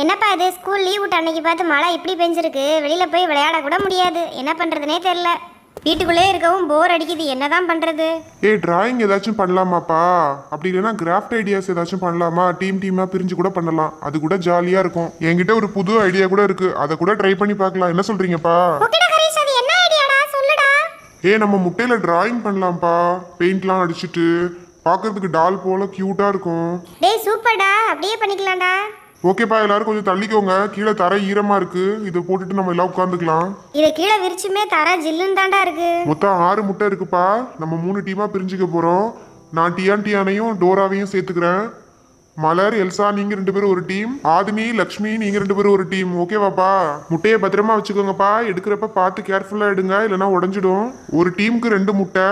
என்னப்பா இது school leave விட்டு அன்னைக்கு பார்த்து மழை இப்படி பெஞ்சிருக்கு வெளியில் போய் விளையாட கூட முடியாது என்ன பண்ணுறதுனே தெரில வீட்டுக்குள்ளே இருக்கவும் போர் அடிக்குது என்னதான் பண்ணுறது ஏ டிராயிங் ஏதாச்சும் பண்ணலாமாப்பா அப்படி இல்லைன்னா கிராஃப்ட் ஐடியாஸ் ஏதாச்சும் பண்ணலாமா டீம் டீமாக பிரிஞ்சு கூட பண்ணலாம் அது கூட ஜாலியாக இருக்கும் என்கிட்ட ஒரு புது ஐடியா கூட இருக்கு அதை கூட ட்ரை பண்ணி பார்க்கலாம் என்ன சொல்றீங்கப்பா ஏ நம்ம முட்டையில டிராயிங் பண்ணலாம்ப்பா பெயிண்ட்லாம் அடிச்சுட்டு பார்க்கறதுக்கு டால் போல கியூட்டா இருக்கும் டேய் சூப்பர்டா அப்படியே பண்ணிக்கலாம்டா ஓகேப்பா எல்லாரும் கொஞ்சம் தள்ளிக்கோங்க கீழே தர ஈரமா இருக்கு இதை போட்டுட்டு நம்ம எல்லாம் உட்காந்துக்கலாம் இது கீழே விரிச்சுமே தர ஜில்லுன்னு தாண்டா இருக்கு மொத்தம் ஆறு முட்டை இருக்குப்பா நம்ம மூணு டீமா பிரிஞ்சுக்க போறோம் நான் டியான் டியானையும் டோராவையும் சேர்த்துக்கிறேன் மலர் எல்சா நீங்க ரெண்டு பேரும் ஒரு டீம் ஆதினி லக்ஷ்மி நீங்க ரெண்டு பேரும் ஒரு டீம் ஓகேவாப்பா முட்டையை பத்திரமா வச்சுக்கோங்கப்பா எடுக்கிறப்ப பார்த்து கேர்ஃபுல்லா எடுங்க இல்லைன்னா உடஞ்சிடும் ஒரு டீமுக்கு ரெண்டு முட்டை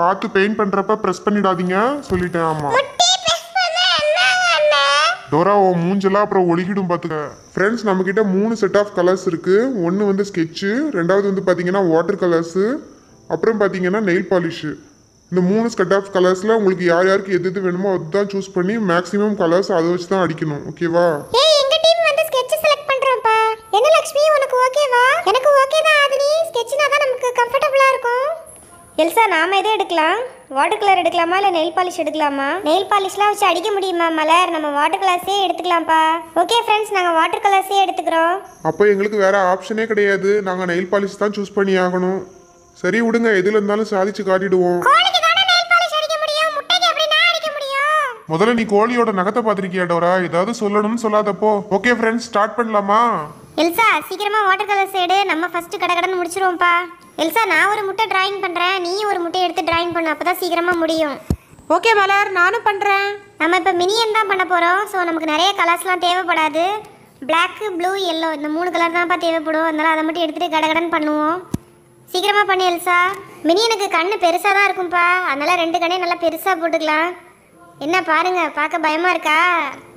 பார்த்து பெயிண்ட் பண்றப்ப ப்ரெஸ் பண்ணிடாதீங்க சொல்லிட்டேன் ஆமா டோரா ஓ மூஞ்செல்லாம் அப்புறம் ஒழுகிடும் பார்த்துக்க ஃப்ரெண்ட்ஸ் நம்மக்கிட்ட மூணு செட் ஆஃப் கலர்ஸ் இருக்குது ஒன்று வந்து ஸ்கெட்சு ரெண்டாவது வந்து பார்த்தீங்கன்னா வாட்டர் கலர்ஸு அப்புறம் பார்த்தீங்கன்னா நெயில் பாலிஷு இந்த மூணு செட் ஆஃப் கலர்ஸில் உங்களுக்கு யார் யாருக்கு எது எது வேணுமோ அதுதான் சூஸ் பண்ணி மேக்ஸிமம் கலர்ஸ் அதை வச்சு தான் அடிக்கணும் ஓகேவா எனக்கு ஓகே தான் ஆதினி தான் நமக்கு கம்ஃபர்டபுளா இருக்கும் எல்சா நாம எதை எடுக்கலாம் வாட்டர் கலர் எடுக்கலாமா இல்லை நெயில் பாலிஷ் எடுக்கலாமா நெயில் பாலிஷ்லாம் வச்சு அடிக்க முடியுமா மலர் நம்ம வாட்டர் கலர்ஸே எடுத்துக்கலாம்ப்பா ஓகே ஃப்ரெண்ட்ஸ் நாங்கள் வாட்டர் கலர்ஸே எடுத்துக்கிறோம் அப்போ எங்களுக்கு வேற ஆப்ஷனே கிடையாது நாங்கள் நெயில் பாலிஷ் தான் சூஸ் பண்ணி ஆகணும் சரி விடுங்க எதுல இருந்தாலும் சாதிச்சு காட்டிடுவோம் முதல்ல நீ கோழியோட நகத்தை பாத்திருக்கியா டோரா ஏதாவது சொல்லணும்னு சொல்லாதப்போ ஓகே ஃப்ரெண்ட்ஸ் ஸ்டார்ட் பண்ணலாமா எல்சா சீக்கிரமா வாட்டர் கலர்ஸ் எடு நம்ம ஃபர்ஸ்ட் கடகடன்னு முடிச்சிருவோம்ப்பா எல்சா நான் ஒரு முட்டை டிராயிங் பண்ணுறேன் நீ ஒரு முட்டை எடுத்து டிராயிங் பண்ண அப்போ தான் சீக்கிரமாக முடியும் ஓகே மலர் நானும் பண்ணுறேன் நம்ம இப்போ மினியன் தான் பண்ண போகிறோம் ஸோ நமக்கு நிறைய கலர்ஸ்லாம் தேவைப்படாது பிளாக்கு ப்ளூ எல்லோ இந்த மூணு கலர் தான்ப்பா தேவைப்படும் அதனால் அதை மட்டும் எடுத்துகிட்டு கடகடன் பண்ணுவோம் சீக்கிரமாக பண்ணு எல்சா மினி எனக்கு பெருசாக தான் இருக்கும்ப்பா அதனால் ரெண்டு கண்ணையும் நல்லா பெருசாக போட்டுக்கலாம் என்ன பாருங்க பார்க்க பயமா இருக்கா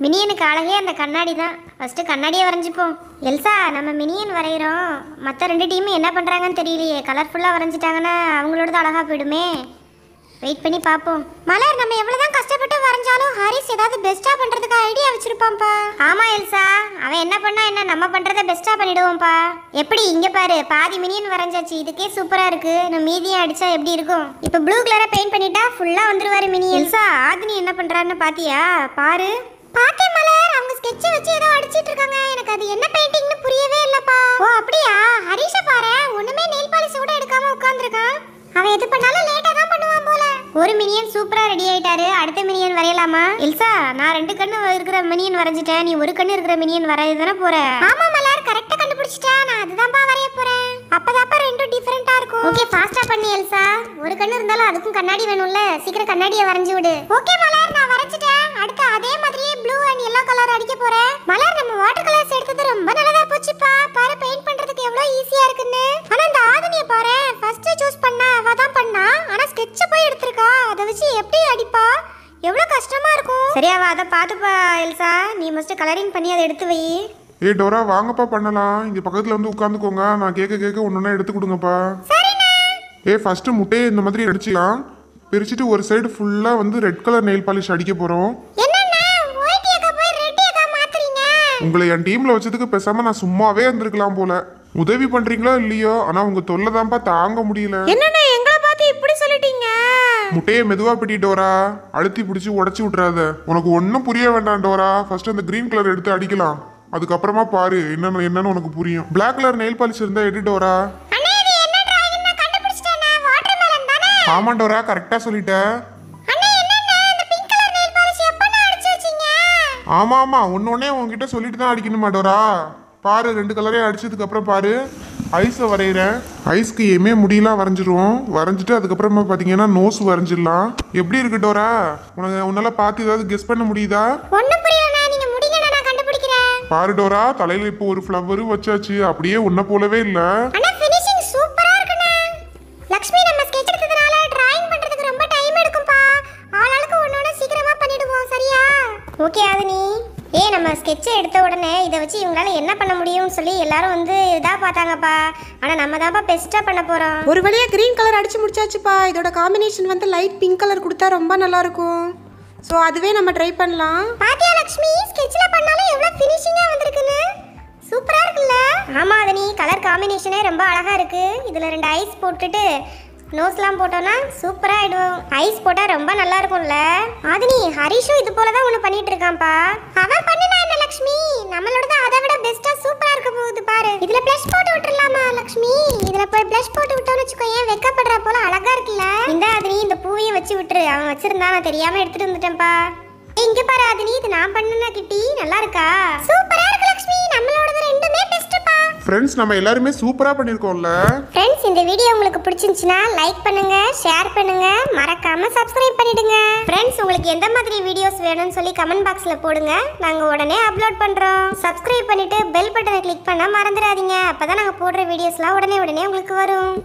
மினியனுக்கு அழகே அந்த கண்ணாடி தான் ஃபர்ஸ்ட் கண்ணாடியே வரைஞ்சிப்போம் எல்சா நம்ம மினியன் வரைகிறோம் மற்ற ரெண்டு டீமும் என்ன பண்ணுறாங்கன்னு தெரியலையே கலர்ஃபுல்லாக வரைஞ்சிட்டாங்கன்னா அவங்களோடது அழகா போயிடுமே வெயிட் பண்ணி பார்ப்போம் மலர் நம்ம எவ்வளவுதான் கஷ்டப்பட்டு வரைஞ்சாலும் ஹாரிஸ் ஏதாவது பெஸ்டா பண்றதுக்கு ஐடியா வச்சிருப்பான்ப்பா ஆமா எல்சா அவன் என்ன பண்ணா என்ன நம்ம பண்றத பெஸ்டா பண்ணிடுவோம்ப்பா எப்படி இங்க பாரு பாதி மினியன் வரைஞ்சாச்சு இதுக்கே சூப்பரா இருக்கு நம்ம மீதியை அடிச்சா எப்படி இருக்கும் இப்போ ப்ளூ கலரா பெயிண்ட் பண்ணிட்டா ஃபுல்லா வந்துருவாரு மினி எல்சா ஆதினி என்ன பண்றாருன்னு பாத்தியா பாரு பாத்தே மலர் அவங்க ஸ்கெட்சை வச்சு ஏதோ அடிச்சிட்டு இருக்காங்க எனக்கு ஆயிட்டாரு அடுத்த மினியன் வரையலாமா இல்சா நான் ரெண்டு கண்ணு இருக்கிற மினியன் வரைஞ்சிட்டேன் நீ ஒரு கண்ணு இருக்கிற மினியன் வரைய தானே போற ஆமா மலர் கரெக்டா கண்டுபிடிச்சிட்டேன் நான் அதுதான்ப்பா வரைய போறேன் அப்பதாப்பா ரெண்டு டிஃபரெண்டா இருக்கும் ஓகே ஃபாஸ்டா பண்ணி எல்சா ஒரு கண்ணு இருந்தாலும் அதுக்கும் கண்ணாடி வேணும்ல சீக்கிரம் கண்ணாடிய வரைஞ்சு விடு ஓகே மலர் நான் வரைஞ்சிட்டேன் அடுத்து அதே மாதிரியே ப்ளூ அண்ட் எல்லோ கலர் அடிக்க போறேன் மலர் நம்ம வாட்டர் கலர்ஸ் எடுத்தது ரொம்ப நல்லதா போச்சுப்பா பாரு பெயிண்ட் பண்றதுக்கு எவ்வளவு ஈஸியா இருக்குன்னு ஆனா இந்த ஆதினிய பாரு ஃபர்ஸ்ட் சூஸ் பண்ணா அவதான் பண்ணா ஆனா ஸ்கெட்ச் போய் பிடிச்சி எப்படி அடிப்பா எவ்வளோ கஷ்டமாக இருக்கும் சரியா வா அதை பார்த்துப்பா எல்சா நீ மஸ்ட் கலரிங் பண்ணி அதை எடுத்து வை ஏ டோரா வாங்கப்பா பண்ணலாம் இங்கே பக்கத்தில் வந்து உட்காந்துக்கோங்க நான் கேட்க கேட்க ஒன்று எடுத்து கொடுங்கப்பா ஏ ஃபஸ்ட்டு முட்டையை இந்த மாதிரி அடிச்சிக்கலாம் பிரிச்சுட்டு ஒரு சைடு ஃபுல்லாக வந்து ரெட் கலர் நெயில் பாலிஷ் அடிக்க போகிறோம் உங்களை என் டீமில் வச்சதுக்கு பேசாம நான் சும்மாவே இருந்திருக்கலாம் போல உதவி பண்ணுறீங்களோ இல்லையோ ஆனால் உங்கள் தொல்லை தான்ப்பா தாங்க முடியல என்ன முட்டையை மெதுவாக பிடி டோரா அழுத்தி பிடிச்சி உடச்சி விட்றாத உனக்கு ஒன்றும் புரிய வேண்டாம் டோரா ஃபர்ஸ்ட் அந்த க்ரீன் கலர் எடுத்து அடிக்கலாம் அதுக்கப்புறமா பாரு என்னென்னு என்னன்னு உனக்கு புரியும் பிளாக் கலர் நெயில் பாலிஷ் இருந்தால் எடு டோரா ஆமா டோரா கரெக்டா சொல்லிட்டேன் ஆமா ஆமா ஒன்னொன்னே உங்ககிட்ட சொல்லிட்டு தான் அடிக்கணுமா டோரா பாரு ரெண்டு கலரையும் அடிச்சதுக்கு அப்புறம் பாரு ஐஸை வரைகிறேன் ஐஸ்க்கு எமே முடியலாம் வரைஞ்சிருவோம் வரைஞ்சிட்டு அதுக்கப்புறமா பார்த்தீங்கன்னா நோஸ் வரைஞ்சிடலாம் எப்படி இருக்கு டோரா உனக்கு உன்னால பார்த்து ஏதாவது கெஸ் பண்ண முடியுதா பாரு டோரா தலையில இப்போ ஒரு ஃப்ளவரும் வச்சாச்சு அப்படியே உன்ன போலவே இல்லை ஸ்கெட்சை எடுத்த உடனே இதை வச்சு இவங்களால என்ன பண்ண முடியும்னு சொல்லி எல்லாரும் வந்து இதா பார்த்தாங்கப்பா ஆனா நம்ம தான்ப்பா பெஸ்டா பண்ண போறோம் ஒரு வழியா கிரீன் கலர் அடிச்சு முடிச்சாச்சுப்பா இதோட காம்பினேஷன் வந்து லைட் பிங்க் கலர் கொடுத்தா ரொம்ப நல்லா இருக்கும் ஸோ அதுவே நம்ம ட்ரை பண்ணலாம் பாத்தியா லக்ஷ்மி ஸ்கெட்சில் பண்ணாலும் எவ்வளோ ஃபினிஷிங்காக வந்திருக்குன்னு சூப்பராக இருக்குல்ல ஆமாம் அதனி கலர் காம்பினேஷனே ரொம்ப அழகாக இருக்குது இதில் ரெண்டு ஐஸ் போட்டுட்டு நோஸ்லாம் போட்டோன்னா சூப்பராக ஆகிடும் ஐஸ் போட்டால் ரொம்ப நல்லா இருக்கும்ல அது நீ ஹரிஷும் இது போல தான் ஒன்று பண்ணிட்டு இருக்கான்ப்பா அவன் பண்ணினா லக்ஷ்மி நம்மளோட அதை விட பெஸ்ட்டா சூப்பரா இருக்க போகுது பாரு இதுல பிளஷ் போட்டு விட்டுறலாமா லக்ஷ்மி இதுல போய் பிளஷ் போட்டு விட்டோம்னு வச்சுக்கோ ஏன் வெக்கப்படுற போல அழகா இருக்குல்ல இந்த அதினி இந்த பூவையும் வச்சு விட்டுரு அவன் வச்சிருந்தா நான் தெரியாம எடுத்துட்டு வந்துட்டேன்ப்பா இங்க பாரு அதினி இது நான் பண்ணனா கிட்டி நல்லா இருக்கா சூப்பரா ஃப்ரெண்ட்ஸ் நம்ம எல்லாருமே சூப்பரா பண்ணிருக்கோம்ல ஃப்ரெண்ட்ஸ் இந்த வீடியோ உங்களுக்கு பிடிச்சிருந்துச்சுன்னா லைக் பண்ணுங்க ஷேர் பண்ணுங்க மறக்காம சப்ஸ்கிரைப் பண்ணிடுங்க ஃப்ரெண்ட்ஸ் உங்களுக்கு எந்த மாதிரி வீடியோஸ் வேணும்னு சொல்லி கமெண்ட் பாக்ஸ்ல போடுங்க நாங்க உடனே அப்லோட் பண்றோம் சப்ஸ்கிரைப் பண்ணிட்டு பெல் பட்டனை கிளிக் பண்ணா மறந்துடாதீங்க அப்பதான் நாங்க போடுற வீடியோஸ்லாம் உடனே உடனே உங்களுக்கு வரும்